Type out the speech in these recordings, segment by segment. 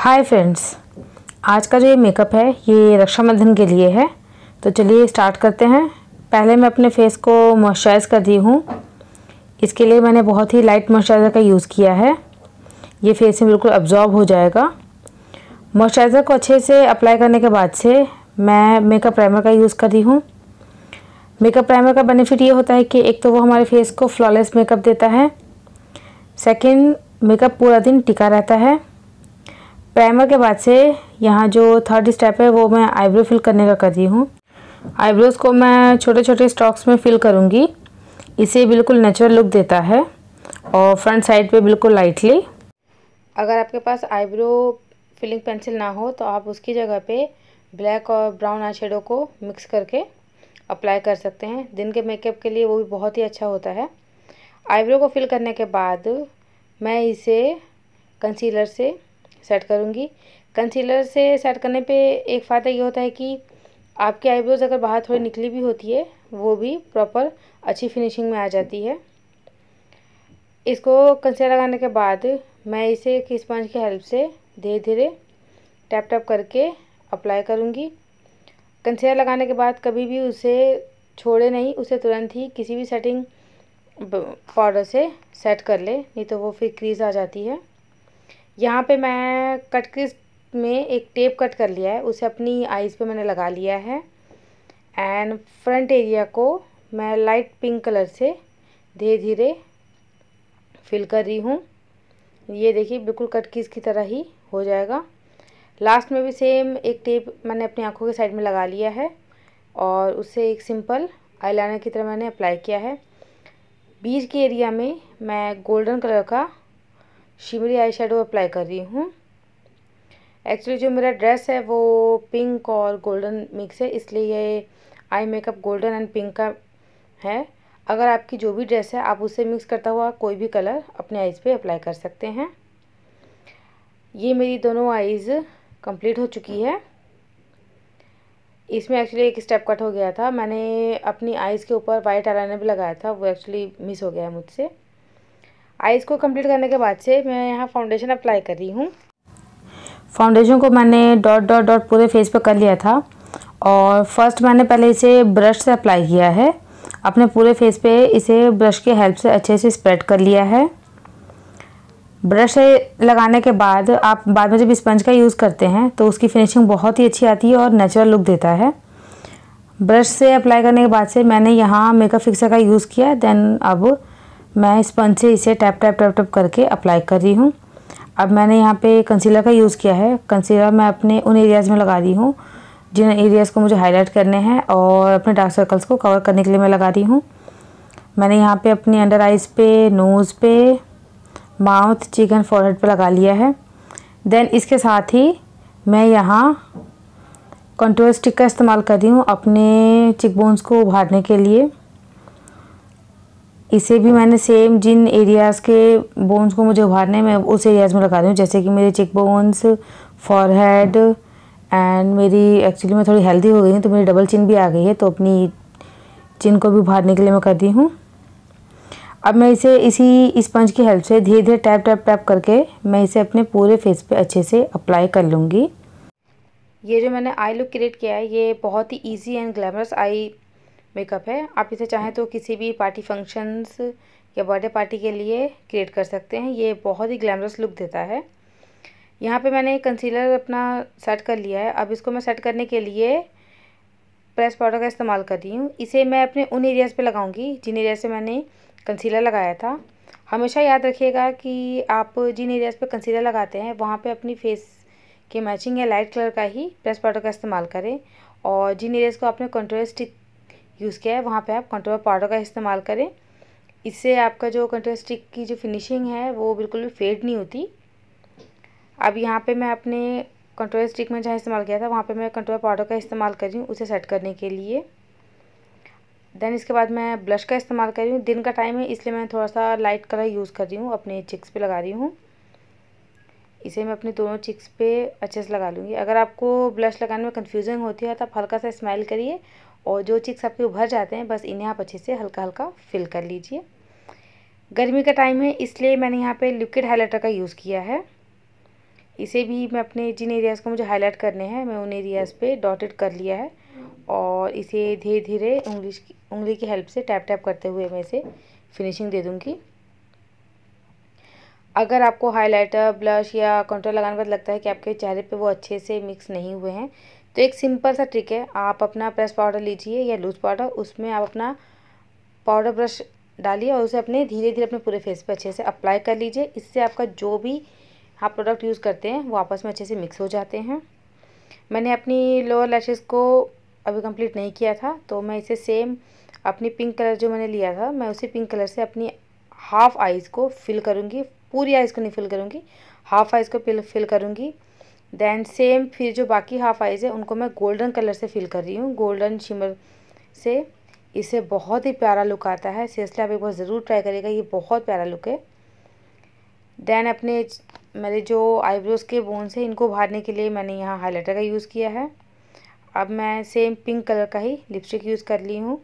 hi friends आज का जो ये मेकअप है ये रक्षाबंधन के लिए है तो चलिए स्टार्ट करते हैं पहले मैं अपने फेस को मॉइस्चराइज कर दी हूँ इसके लिए मैंने बहुत ही लाइट मॉइस्चराइज़र का यूज़ किया है ये फेस में बिल्कुल अब्जॉर्ब हो जाएगा मॉइस्चराइज़र को अच्छे से अप्लाई करने के बाद से मैं मेकअप प्राइमर का यूज़ कर रही हूँ मेकअप प्राइमर का बेनिफिट ये होता है कि एक तो वो हमारे फेस को फ्लॉलेस मेकअप देता है सेकेंड मेकअप पूरा दिन टिका रहता है प्राइमर के बाद से यहाँ जो थर्ड स्टेप है वो मैं आईब्रो फिल करने का कर रही हूँ आईब्रोज़ को मैं छोटे छोटे स्टॉक्स में फिल करूँगी इसे बिल्कुल नेचुरल लुक देता है और फ्रंट साइड पे बिल्कुल लाइटली अगर आपके पास आईब्रो फिलिंग पेंसिल ना हो तो आप उसकी जगह पे ब्लैक और ब्राउन आई को मिक्स करके अप्लाई कर सकते हैं दिन के मेकअप के लिए वो भी बहुत ही अच्छा होता है आईब्रो को फिल करने के बाद मैं इसे कंसीलर से सेट करूँगी कंसीलर से सेट करने पे एक फ़ायदा ये होता है कि आपके आईब्रोज़ अगर बाहर थोड़ी निकली भी होती है वो भी प्रॉपर अच्छी फिनिशिंग में आ जाती है इसको कंसीलर लगाने के बाद मैं इसे एक स्पंज की हेल्प से धीरे धीरे टैप टैप करके अप्लाई करूँगी कंसीलर लगाने के बाद कभी भी उसे छोड़े नहीं उसे तुरंत ही किसी भी सेटिंग पाउडर से सेट कर ले नहीं तो वो फिर क्रीज आ जाती है यहाँ पे मैं कट क्रिस में एक टेप कट कर लिया है उसे अपनी आइज़ पे मैंने लगा लिया है एंड फ्रंट एरिया को मैं लाइट पिंक कलर से धीरे धीरे फिल कर रही हूँ ये देखिए बिल्कुल कट किस की तरह ही हो जाएगा लास्ट में भी सेम एक टेप मैंने अपनी आँखों के साइड में लगा लिया है और उसे एक सिंपल आईलाइनर की तरह मैंने अप्लाई किया है बीच के एरिया में मैं गोल्डन कलर का शिमरी आई शेडो अप्लाई कर रही हूँ एक्चुअली जो मेरा ड्रेस है वो पिंक और गोल्डन मिक्स है इसलिए ये eye makeup golden and pink का है अगर आपकी जो भी ड्रेस है आप उसे मिक्स करता हुआ कोई भी कलर अपने आइज़ पे अप्लाई कर सकते हैं ये मेरी दोनों आइज़ कंप्लीट हो चुकी है इसमें एक्चुअली एक स्टेप कट हो गया था मैंने अपनी आइज़ के ऊपर वाइट आईलाइनर भी लगाया था वो एक्चुअली मिस हो गया है मुझसे आइज़ को कंप्लीट करने के बाद से मैं यहाँ फाउंडेशन अप्लाई कर रही हूँ फाउंडेशन को मैंने डॉट डॉट डॉट पूरे फेस पर कर लिया था और फर्स्ट मैंने पहले इसे ब्रश से अप्लाई किया है अपने पूरे फेस पे इसे ब्रश के हेल्प से अच्छे से स्प्रेड कर लिया है ब्रश से लगाने के बाद आप बाद में जब स्पंज का यूज़ करते हैं तो उसकी फिनिशिंग बहुत ही अच्छी आती है और नेचुरल लुक देता है ब्रश से अप्लाई करने के बाद से मैंने यहाँ मेकअप फिक्सर का यूज़ किया देन अब मैं स्पंज से इसे टैप टैप टैप टैप करके अप्लाई कर रही हूँ अब मैंने यहाँ पे कंसीलर का यूज़ किया है कंसीलर मैं अपने उन एरियाज़ में लगा रही हूँ जिन एरियाज़ को मुझे हाईलाइट करने हैं और अपने डार्क सर्कल्स को कवर करने के लिए मैं लगा रही हूँ मैंने यहाँ पे अपनी अंडर आइज़ पे नोज़ पे माउथ चिक एंड फॉरहेड पे लगा लिया है देन इसके साथ ही मैं यहाँ कंट्रोल स्टिक का इस्तेमाल कर रही हूँ अपने चिकबोन्स को उभारने के लिए इसे भी मैंने सेम जिन एरियाज़ के बोन्स को मुझे उभारने में उस एरियाज़ में लगा रही हूँ जैसे कि मेरे चिक बोन्स फॉरहेड एंड मेरी एक्चुअली मैं थोड़ी हेल्दी हो गई हूँ तो मेरी डबल चिन भी आ गई है तो अपनी चिन को भी उभारने के लिए मैं कर दी हूँ अब मैं इसे इसी स्पंज की हेल्प से धीरे धीरे टैप टैप टैप करके मैं इसे अपने पूरे फेस पे अच्छे से अप्लाई कर लूँगी ये जो मैंने आई लुक क्रिएट किया है ये बहुत ही easy and glamorous eye makeup है आप इसे चाहें तो किसी भी पार्टी फंक्शंस या बर्थडे पार्टी के लिए क्रिएट कर सकते हैं ये बहुत ही ग्लैमरस लुक देता है यहाँ पे मैंने कंसीलर अपना सेट कर लिया है अब इसको मैं सेट करने के लिए प्रेस पाउडर का इस्तेमाल कर रही हूँ इसे मैं अपने उन एरियाज़ पे लगाऊंगी जिन एरियाज़ से मैंने कंसीलर लगाया था हमेशा याद रखिएगा कि आप जिन एरियाज़ पे कंसीलर लगाते हैं वहाँ पे अपनी फेस के मैचिंग या लाइट कलर का ही प्रेस पाउडर का इस्तेमाल करें और जिन एरियाज़ को आपने कंट्रोल स्टिक यूज़ किया है वहाँ पे आप कंट्रोल पाउडर का इस्तेमाल करें इससे आपका जो कंट्रोल स्टिक की जो फिनिशिंग है वो बिल्कुल भी फेड नहीं होती अब यहाँ पे मैं अपने कंट्रोल स्टिक में जहाँ इस्तेमाल किया था वहाँ पे मैं कंट्रोल पाउडर का इस्तेमाल कर रही हूँ उसे सेट करने के लिए देन इसके बाद मैं ब्लश का इस्तेमाल कर रही हूँ दिन का टाइम है इसलिए मैं थोड़ा सा लाइट कलर यूज़ कर रही हूँ अपने चिक्स पर लगा रही हूँ इसे मैं अपने दोनों चिक्स पे अच्छे से लगा लूँगी अगर आपको ब्लश लगाने में कन्फ्यूजन होती है तो आप हल्का सा स्माइल करिए और जो चिक्स आपके उभर जाते हैं बस इन्हें आप अच्छे से हल्का हल्का फिल कर लीजिए गर्मी का टाइम है इसलिए मैंने यहाँ पे लिक्विड हाईलाइटर का यूज़ किया है इसे भी मैं अपने जिन एरियाज़ को मुझे हाईलाइट करने हैं मैं उन एरियाज़ पे डॉटेड कर लिया है और इसे धीरे धीरे उंगली की उंगली की हेल्प से टैप टैप करते हुए मैं इसे फिनिशिंग दे दूँगी अगर आपको हाइलाइटर ब्लश या कंट्रोल लगाने के बाद लगता है कि आपके चेहरे पे वो अच्छे से मिक्स नहीं हुए हैं तो एक सिंपल सा ट्रिक है आप अपना प्रेस पाउडर लीजिए या लूज़ पाउडर उसमें आप अपना पाउडर ब्रश डालिए और उसे अपने धीरे धीरे अपने पूरे फेस पर अच्छे से अप्लाई कर लीजिए इससे आपका जो भी आप प्रोडक्ट यूज़ करते हैं वो आपस में अच्छे से मिक्स हो जाते हैं मैंने अपनी लोअर लैशेस को अभी कंप्लीट नहीं किया था तो मैं इसे सेम अपनी पिंक कलर जो मैंने लिया था मैं उसी पिंक कलर से अपनी हाफ़ आइज़ को फिल करूँगी पूरी आइज़ को नहीं फिल करूँगी हाफ़ आइज़ को फिल फिल करूँगी दैन सेम फिर जो बाकी हाफ आइज़ है उनको मैं गोल्डन कलर से फिल कर रही हूँ गोल्डन शिमर से इसे बहुत ही प्यारा लुक आता है सीरियसली आप एक बार ज़रूर ट्राई करिएगा ये बहुत प्यारा लुक है दैन अपने मेरे जो आईब्रोज़ के बोन्स हैं इनको उभारने के लिए मैंने यहाँ हाईलाइटर का यूज़ किया है अब मैं सेम पिंक कलर का ही लिपस्टिक यूज़ कर ली हूँ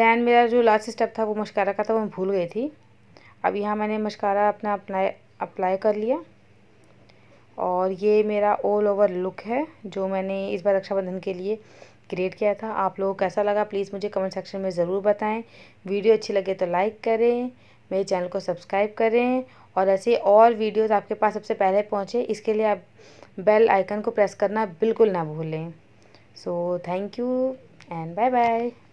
देन मेरा जो लास्ट स्टेप था वो मशकारा का था वो मैं भूल गई थी अब यहाँ मैंने मशकारा अपना अप्लाई अप्लाई कर लिया और ये मेरा ऑल ओवर लुक है जो मैंने इस बार रक्षाबंधन के लिए क्रिएट किया था आप लोगों को कैसा लगा प्लीज़ मुझे कमेंट सेक्शन में ज़रूर बताएं वीडियो अच्छी लगे तो लाइक करें मेरे चैनल को सब्सक्राइब करें और ऐसे और वीडियोस आपके पास सबसे पहले पहुँचे इसके लिए आप बेल आइकन को प्रेस करना बिल्कुल ना भूलें so thank you and bye bye